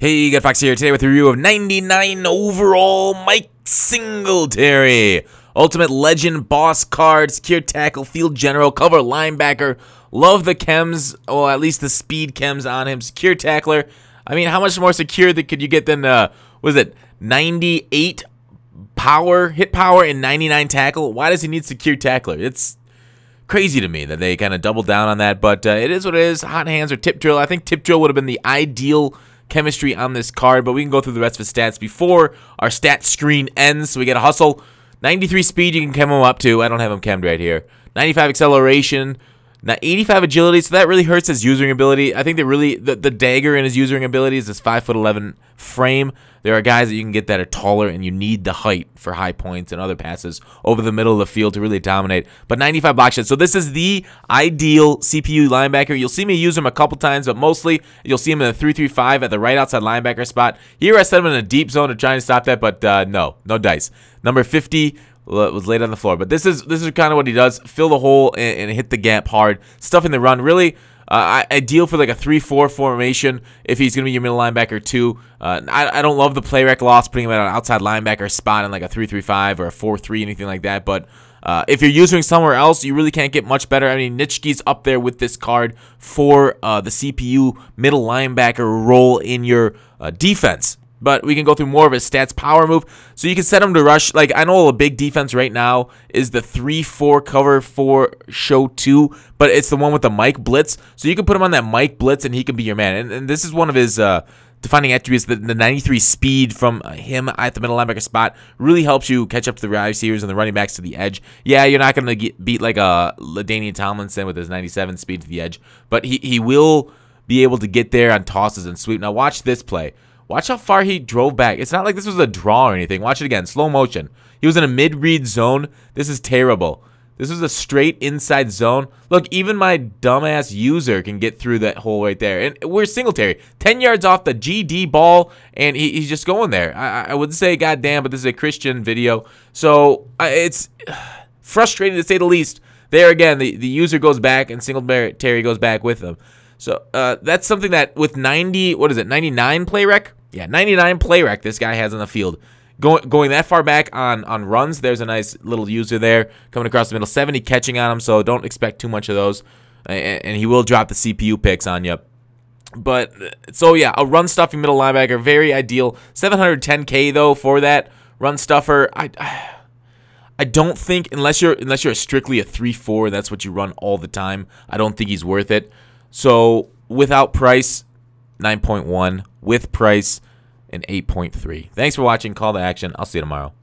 Hey, Good Fox here, today with a review of 99 overall Mike Singletary. Ultimate Legend, Boss Card, Secure Tackle, Field General, Cover Linebacker. Love the chems, or at least the speed chems on him. Secure Tackler. I mean, how much more secure that could you get than, uh, was it, 98 power, hit power, and 99 tackle? Why does he need Secure Tackler? It's crazy to me that they kind of doubled down on that, but uh, it is what it is. Hot hands or tip drill. I think tip drill would have been the ideal chemistry on this card, but we can go through the rest of his stats before our stat screen ends. So we get a hustle, 93 speed you can chem him up to. I don't have him chemmed right here. 95 acceleration, now 85 agility, so that really hurts his usering ability. I think that really the, the dagger in his usering ability is his five foot eleven frame. There are guys that you can get that are taller, and you need the height for high points and other passes over the middle of the field to really dominate. But 95 block shots, so this is the ideal CPU linebacker. You'll see me use him a couple times, but mostly you'll see him in the three-three-five at the right outside linebacker spot. Here I set him in a deep zone to try and stop that, but uh, no, no dice. Number 50 was laid on the floor. But this is this is kind of what he does: fill the hole and, and hit the gap hard, stuff in the run. Really, uh, ideal for like a 3-4 formation if he's going to be your middle linebacker too. Uh, I, I don't love the play rec loss, putting him at an outside linebacker spot in like a 3-3-5 or a 4-3, anything like that. But uh, if you're using somewhere else, you really can't get much better. I mean, Nitschke's up there with this card for uh, the CPU middle linebacker role in your uh, defense but we can go through more of his stats. Power move. So you can set him to rush. Like, I know a big defense right now is the 3-4 cover 4 show 2, but it's the one with the Mike blitz. So you can put him on that Mike blitz, and he can be your man. And, and this is one of his uh, defining attributes. The, the 93 speed from him at the middle linebacker spot really helps you catch up to the receivers and the running backs to the edge. Yeah, you're not going to beat, like, a uh, LaDainian Tomlinson with his 97 speed to the edge, but he, he will be able to get there on tosses and sweep. Now watch this play. Watch how far he drove back. It's not like this was a draw or anything. Watch it again. Slow motion. He was in a mid-read zone. This is terrible. This is a straight inside zone. Look, even my dumbass user can get through that hole right there. And we're Singletary. 10 yards off the GD ball, and he, he's just going there. I, I wouldn't say goddamn, but this is a Christian video. So it's frustrating to say the least. There again, the, the user goes back, and Singletary goes back with him. So uh, that's something that with 90, what is it, 99 play rec? Yeah, 99 play rec this guy has on the field. Going, going that far back on, on runs, there's a nice little user there coming across the middle. 70 catching on him, so don't expect too much of those. And, and he will drop the CPU picks on you. But, so yeah, a run stuffing middle linebacker, very ideal. 710K, though, for that run stuffer. I. I don't think unless you're unless you're strictly a 3-4, that's what you run all the time. I don't think he's worth it. So without price, 9.1 with price, and 8.3. Thanks for watching. Call to action. I'll see you tomorrow.